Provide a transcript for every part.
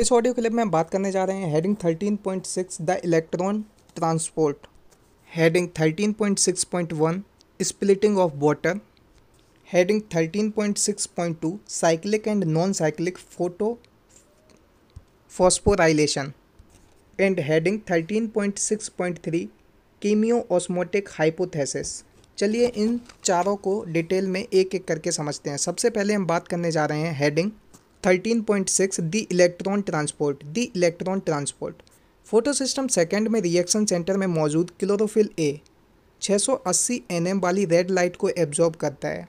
इस audio clip में हम बात करने जा रहे हैं heading 13.6 the electron transport heading 13.6.1 splitting of water heading 13.6.2 cyclic and non cyclic photo phosphorylation and heading 13.6.3 chemiosmotic hypothesis चलिए इन चारों को डिटेल में एक एक करके समझते हैं सबसे पहले हम बात करने जा रहे हैं heading thirteen point six the electron transport the electron transport photo system second में रिएक्शन सेंटर में मौजूद क्लोरोफिल ए 680 एम वाली रेड लाइट को एब्जॉर्ब करता है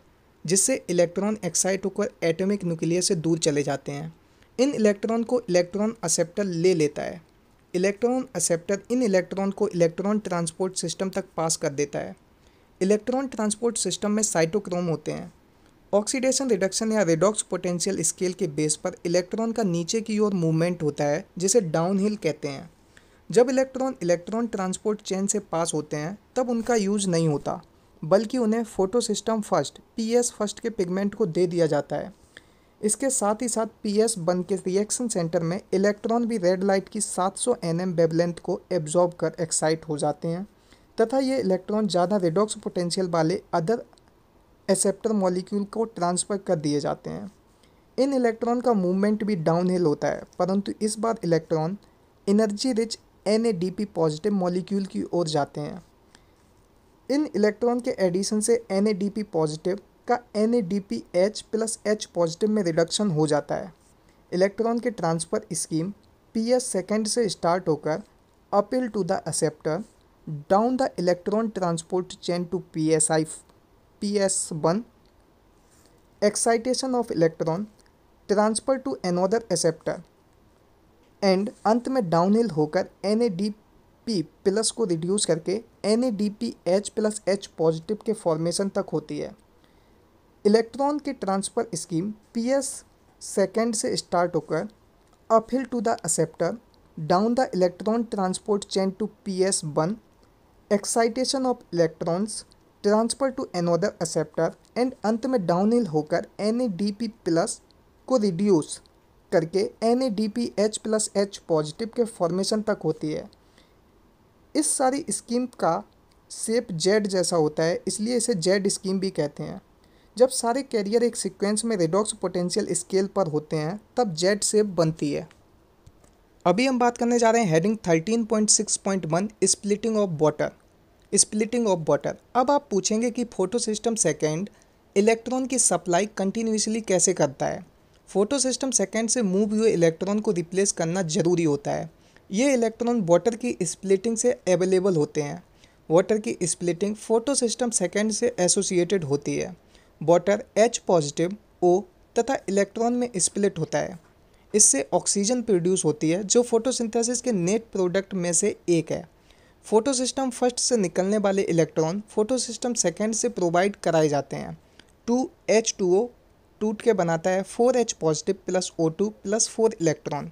जिससे इलेक्ट्रॉन एक्साइट होकर एटॉमिक न्यूक्लियस से दूर चले जाते हैं इन इलेक्ट्रॉन को इलेक्ट्रॉन असेप्टर ले लेता है इलेक्ट्रॉन असेप्टर इन इलेक्ट्रॉन को इलेक्ट्रॉन ट्रांसपोर्ट सिस्टम तक पास कर देता है इलेक्ट्रॉन ट्रांसपोर्ट सिस्टम में साइटोक्रोम होते हैं ऑक्सीडेशन रिडक्शन या रेडॉक्स पोटेंशियल स्केल के बेस पर इलेक्ट्रॉन का नीचे की ओर मूवमेंट होता है जिसे डाउनहिल कहते हैं जब इलेक्ट्रॉन इलेक्ट्रॉन ट्रांसपोर्ट चेन से पास होते हैं तब उनका यूज नहीं होता बल्कि उन्हें photo system first P S first के पिगमेंट को दे दिया जाता है इसके साथ ही साथ पी एस बन के रिएक्शन सेंटर में इलेक्ट्रॉन भी रेड लाइट की 700 सौ एन एम वेबलेंथ को एब्जॉर्ब कर एक्साइट हो जाते हैं तथा ये इलेक्ट्रॉन ज़्यादा रेडॉक्स पोटेंशियल वाले अदर एक्सेप्टर मॉलिक्यूल को ट्रांसफ़र कर दिए जाते हैं इन इलेक्ट्रॉन का मूवमेंट भी डाउनहिल होता है परंतु इस बार electron energy rich N A D P positive molecule की ओर जाते हैं इन इलेक्ट्रॉन के एडिशन से N A D P positive का N A D P H plus H positive में रिडक्शन हो जाता है इलेक्ट्रॉन के transfer scheme P S second से स्टार्ट होकर uphill to the acceptor down the electron transport chain to P S I P S one excitation of electron transfer to another acceptor and अंत में downhill होकर N A D P plus को reduce करके N A D P H plus H positive के formation तक होती है electron के transfer scheme P S second से स्टार्ट होकर uphill to the acceptor down the electron transport chain to P S one excitation of electrons transfer to another acceptor and अंत में downhill होकर एन प्लस को reduce करके N plus H positive के formation तक होती है इस सारी स्कीम का सेप जेड जैसा होता है इसलिए इसे जेड स्कीम भी कहते हैं जब सारे कैरियर एक सीक्वेंस में रेडॉक्स पोटेंशियल स्केल पर होते हैं तब जेड सेप बनती है अभी हम बात करने जा रहे हैं heading 13.6.1 splitting of water splitting of bottle अब आप पूछेंगे कि फोटो सिस्टम सेकेंड इलेक्ट्रॉन की सप्लाई कंटिन्यूसली कैसे करता है फोटो सिस्टम सेकेंड से मूव हुए इलेक्ट्रॉन को रिप्लेस करना ज़रूरी होता है ये इलेक्ट्रॉन वाटर की स्प्लिटिंग से अवेलेबल होते हैं वाटर की स्प्लिटिंग फोटो सिस्टम सेकेंड से एसोसिएटेड होती है वाटर एच पॉजिटिव ओ तथा इलेक्ट्रॉन में स्प्लिट होता है इससे ऑक्सीजन प्रोड्यूस होती है जो फोटोसिंथेसिस के नेट प्रोडक्ट में से एक है फोटोसिस्टम फर्स्ट से निकलने वाले इलेक्ट्रॉन फोटोसिस्टम सेकंड सेकेंड से प्रोवाइड कराए जाते हैं टू एच टू ओ टूट के बनाता है four H positive plus O two plus four electron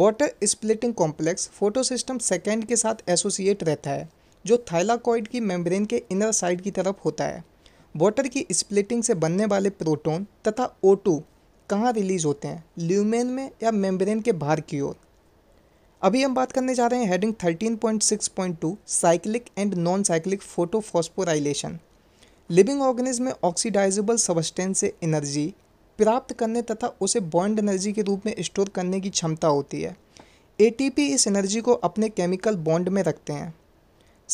water splitting complex photo system second के साथ एसोसिएट रहता है जो थाइलाकॉइड की मेम्ब्रेन के इनर साइड की तरफ होता है वाटर की स्प्लिटिंग से बनने वाले प्रोटोन तथा ओ टू कहाँ रिलीज होते हैं ल्यूमेन में या मेम्ब्रेन के बाहर की ओर अभी हम बात करने जा रहे हैं heading 13.6.2 cyclic and non cyclic photophosphorylation living organism में ऑक्सीडाइजेबल सबस्टेंस से एनर्जी प्राप्त करने तथा उसे बॉन्ड एनर्जी के रूप में स्टोर करने की क्षमता होती है ए इस एनर्जी को अपने केमिकल बॉन्ड में रखते हैं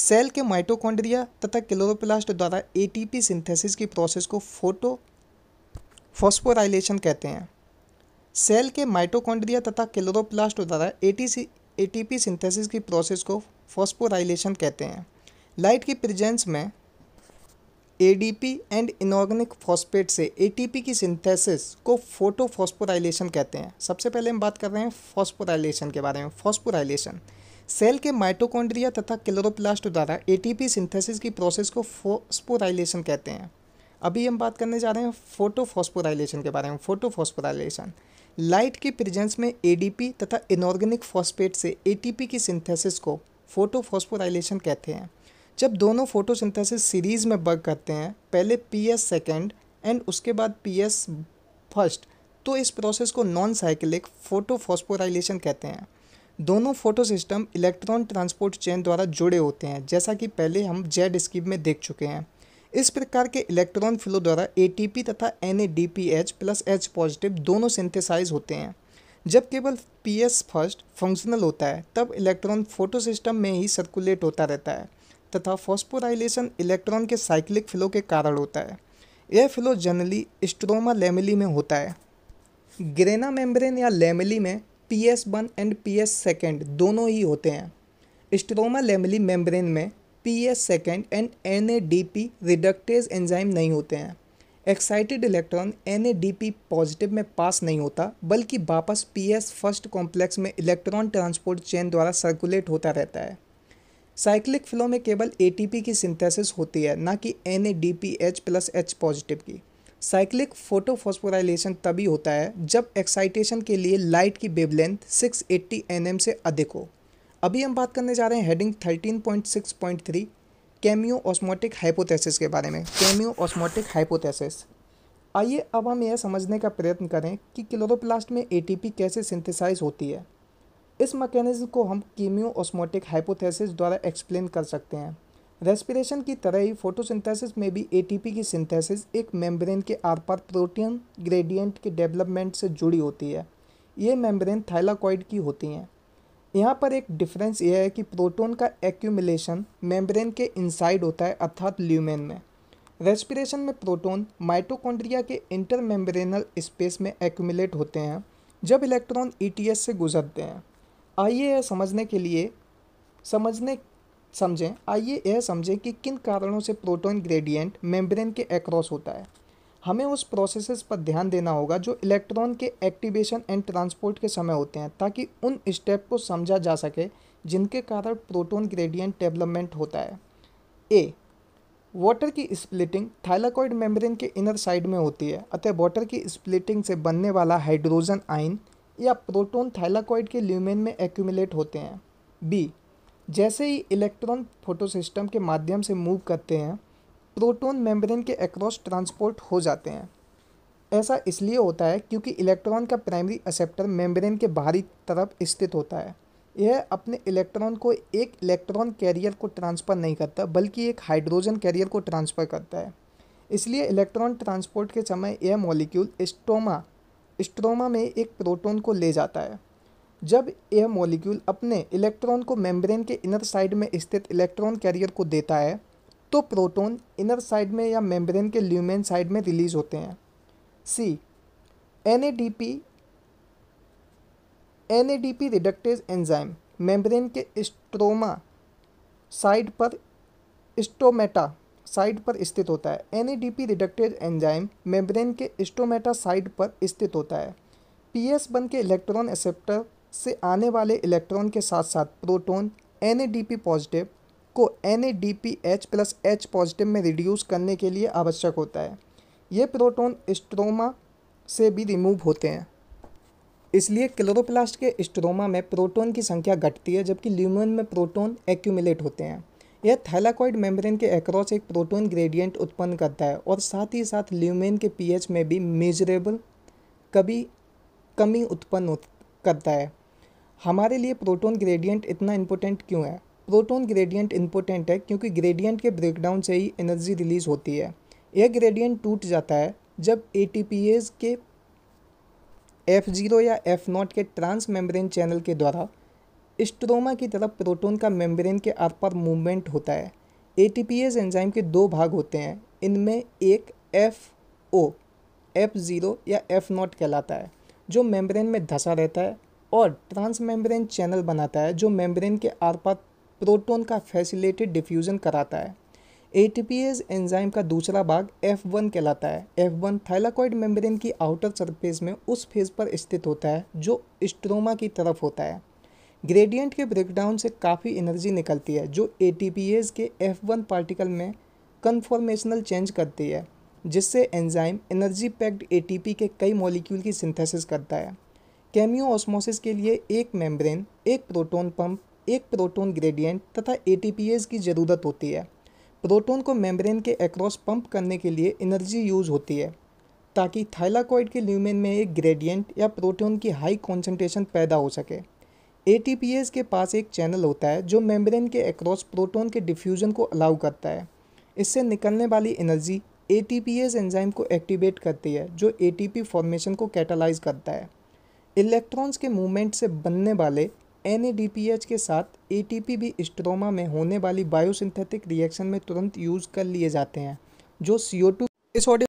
सेल के माइटोकॉन्ड्रिया तथा क्लोरोप्लास्ट द्वारा ए सिंथेसिस की प्रोसेस को फोटो फॉस्पोराइलेशन कहते हैं सेल के माइटोकॉन्ड्रिया तथा क्लोरोप्लास्ट द्वारा एटीपी सिंथेसिस की प्रोसेस को फॉस्पोराइलेशन कहते हैं लाइट की प्रेजेंस में एडीपी एंड इनऑर्गेनिक फॉस्फेट से एटीपी की सिंथेसिस को फोटोफॉस्फोराइलेशन कहते हैं सबसे पहले हम बात कर रहे हैं फॉस्पोराइलेशन के बारे में फॉस्पोराइलेशन सेल के माइटोकॉन्ड्रिया तथा क्लोरोप्लास्ट द्वारा एटीपी सिंथेसिस की प्रोसेस को फॉस्फोराइलेशन कहते हैं अभी हम बात करने जा रहे हैं फोटोफॉस्फोराइलेशन के बारे में फोटोफॉस्फोराइलेशन लाइट के प्रेजेंस में एडीपी तथा इनऑर्गेनिक फॉस्फेट से एटीपी की सिंथेसिस को फोटोफॉस्फोराइलेशन कहते हैं जब दोनों फोटोसिंथेसिस सीरीज में बग करते हैं पहले पी एस सेकेंड एंड उसके बाद पी एस फर्स्ट तो इस प्रोसेस को नॉन साइकिलिक फोटोफॉस्फोराइलेशन कहते हैं दोनों photo system electron transport chain द्वारा जुड़े होते हैं जैसा कि पहले हम जेड स्कीप में देख चुके हैं इस प्रकार के इलेक्ट्रॉन फ्लो द्वारा एटीपी तथा एन प्लस एच पॉजिटिव दोनों सिंथेसाइज होते हैं जब केवल पी एस फर्स्ट फंक्शनल होता है तब इलेक्ट्रॉन फोटो सिस्टम में ही सर्कुलेट होता रहता है तथा फॉस्पोराइलेशन इलेक्ट्रॉन के साइक्लिक फ्लो के कारण होता है यह फ्लो जनरली स्ट्रोमा लेमिली में होता है ग्रेना मेम्ब्रेन या लेमिली में P S one and P S second दोनों ही होते हैं स्ट्रोमा लेमिली मेम्ब्रेन में P S second and N A D P reductase enzyme नहीं होते हैं excited electron N A D P positive में पास नहीं होता बल्कि वापस पी एस फर्स्ट कॉम्प्लेक्स में इलेक्ट्रॉन ट्रांसपोर्ट चेन द्वारा सर्कुलेट होता रहता है साइक्लिक फ्लो में केवल ए टी पी की सिंथेसिस होती है ना कि N A D P H plus H positive की साइक्लिक फोटोफोस्पोराइलेशन तभी होता है जब एक्साइटेशन के लिए लाइट की वेवलेंथ एन एम से अधिक हो अभी हम बात करने जा रहे हैं heading thirteen point six point three chemiosmotic hypothesis के बारे में कैमियो ऑस्मोटिक हाइपोथेसिस आइए अब हम यह समझने का प्रयत्न करें कि क्लोरोप्लास्ट में एटीपी कैसे सिंथेसाइज होती है इस मैकेनिज्म को हम कीमियो ऑस्मोटिक हाइपोथेसिस द्वारा एक्सप्लेन कर सकते हैं रेस्पिरेशन की तरह ही फोटोसिंथेसिस में भी एटीपी की सिंथेसिस एक मेम्ब्रेन के आर पार प्रोटीन ग्रेडियंट के डेवलपमेंट से जुड़ी होती है ये मेम्ब्रेन थाइलाकॉइड की होती हैं यहाँ पर एक डिफरेंस ये है कि प्रोटोन का एक्यूमिलेशन मेम्ब्रेन के इनसाइड होता है अर्थात ल्यूमेन में रेस्पिरेशन में प्रोटोन माइटोकॉन्ड्रिया के इंटर मेम्ब्रेनल स्पेस में एक्यूमिलेट होते हैं जब इलेक्ट्रॉन ई e से गुजरते हैं आइए यह समझने के लिए समझने समझें आइए यह समझें कि किन कारणों से प्रोटोन ग्रेडियंट मेम्ब्रेन के एक्रॉस होता है हमें उस प्रोसेसेस पर ध्यान देना होगा जो इलेक्ट्रॉन के एक्टिवेशन एंड ट्रांसपोर्ट के समय होते हैं ताकि उन स्टेप को समझा जा सके जिनके कारण प्रोटोन ग्रेडियंट डेवलपमेंट होता है ए वाटर की स्प्लिटिंग थाइलाकॉइड मेम्ब्रेन के इनर साइड में होती है अतः वाटर की स्प्लिटिंग से बनने वाला हाइड्रोजन आयन या प्रोटोन थाइलाकॉइड के ल्यूमेन में एक्यूमुलेट होते हैं बी जैसे ही इलेक्ट्रॉन फोटोसिस्टम के माध्यम से मूव करते हैं प्रोटॉन मेम्ब्रेन के एक्रॉस ट्रांसपोर्ट हो जाते हैं ऐसा इसलिए होता है क्योंकि इलेक्ट्रॉन का प्राइमरी एक्सेप्टर मेम्ब्रेन के बाहरी तरफ स्थित होता है यह अपने इलेक्ट्रॉन को एक इलेक्ट्रॉन कैरियर को ट्रांसफ़र नहीं करता बल्कि एक हाइड्रोजन कैरियर को ट्रांसफ़र करता है इसलिए इलेक्ट्रॉन ट्रांसपोर्ट के समय यह मॉलिक्यूल स्टोमा स्ट्रोमा में एक प्रोटॉन को ले जाता है जब यह मॉलिक्यूल अपने इलेक्ट्रॉन को मेम्ब्रेन के इनर साइड में स्थित इलेक्ट्रॉन कैरियर को देता है तो प्रोटॉन इनर साइड में या मेम्ब्रेन के ल्यूमेन साइड में रिलीज होते हैं C N A D P N A D P reductase enzyme membrane के स्ट्रोमा साइड पर स्टोमेटा साइड पर स्थित होता है N A D P reductase enzyme membrane के स्टोमेटा साइड पर स्थित होता है पी एस वन के इलेक्ट्रॉन एक्सेप्टर से आने वाले इलेक्ट्रॉन के साथ साथ proton N A D P positive को N A D P H plus H positive में रिड्यूस करने के लिए आवश्यक होता है ये प्रोटोन स्ट्रोमा से भी रिमूव होते हैं इसलिए क्लोरोप्लास्ट के स्ट्रोमा में प्रोटोन की संख्या घटती है जबकि ल्यूमन में प्रोटोन एक्यूमिलेट होते हैं यह थैलाकॉइड मेम्ब्रेन के एक्रॉस एक प्रोटोन ग्रेडियंट उत्पन्न करता है और साथ ही साथ ल्यूमेन के पीएच में भी मेजरेबल कभी कमी उत्पन्न करता है हमारे लिए प्रोटोन ग्रेडियंट इतना इम्पोर्टेंट क्यों है प्रोटॉन ग्रेडियंट इंपॉर्टेंट है क्योंकि ग्रेडियंट के ब्रेकडाउन से ही एनर्जी रिलीज होती है यह ग्रेडियंट टूट जाता है जब ए के एफ जीरो या एफ नॉट के ट्रांस मेम्ब्रेन चैनल के द्वारा स्ट्रोमा की तरफ प्रोटोन का मेम्ब्रेन के आर मूवमेंट होता है ए एंजाइम के दो भाग होते हैं इनमें एक एफ ओ एफ ज़ीरो या एफ नॉट कहलाता है जो मेम्ब्रेन में धंसा रहता है और ट्रांस मेम्ब्रेन चैनल बनाता है जो मेम्ब्रेन के आर पार प्रोटोन का फैसिलेटेड डिफ्यूज़न कराता है ए एंजाइम का दूसरा भाग F1 कहलाता है F1 थाइलाकॉइड मेम्ब्रेन की आउटर सरफेस में उस फेज पर स्थित होता है जो स्ट्रोमा की तरफ होता है ग्रेडियंट के ब्रेकडाउन से काफ़ी एनर्जी निकलती है जो ए के F1 पार्टिकल में कन्फॉर्मेशनल चेंज करती है जिससे एंजाइम एनर्जी पैक्ड ए के कई मॉलिक्यूल की सिंथेसिस करता है कैमियो ऑस्मोसिस के लिए एक मेम्ब्रेन एक प्रोटोन पंप एक प्रोटोन ग्रेडियंट तथा ए की ज़रूरत होती है प्रोटोन को मेम्ब्रेन के एक्रॉस पंप करने के लिए एनर्जी यूज होती है ताकि थाइलाकॉइड के ल्यूमेन में एक ग्रेडियंट या प्रोटोन की हाई कॉन्सेंट्रेशन पैदा हो सके ए के पास एक चैनल होता है जो मेम्ब्रेन के एक्रॉस प्रोटोन के डिफ्यूजन को अलाउ करता है इससे निकलने वाली एनर्जी ए एंजाइम को एक्टिवेट करती है जो ए फॉर्मेशन को कैटालाइज करता है इलेक्ट्रॉन्स के मूवमेंट से बनने वाले एन के साथ ए भी स्ट्रोमा में होने वाली बायोसिंथेटिक रिएक्शन में तुरंत यूज़ कर लिए जाते हैं जो सी इस टू इस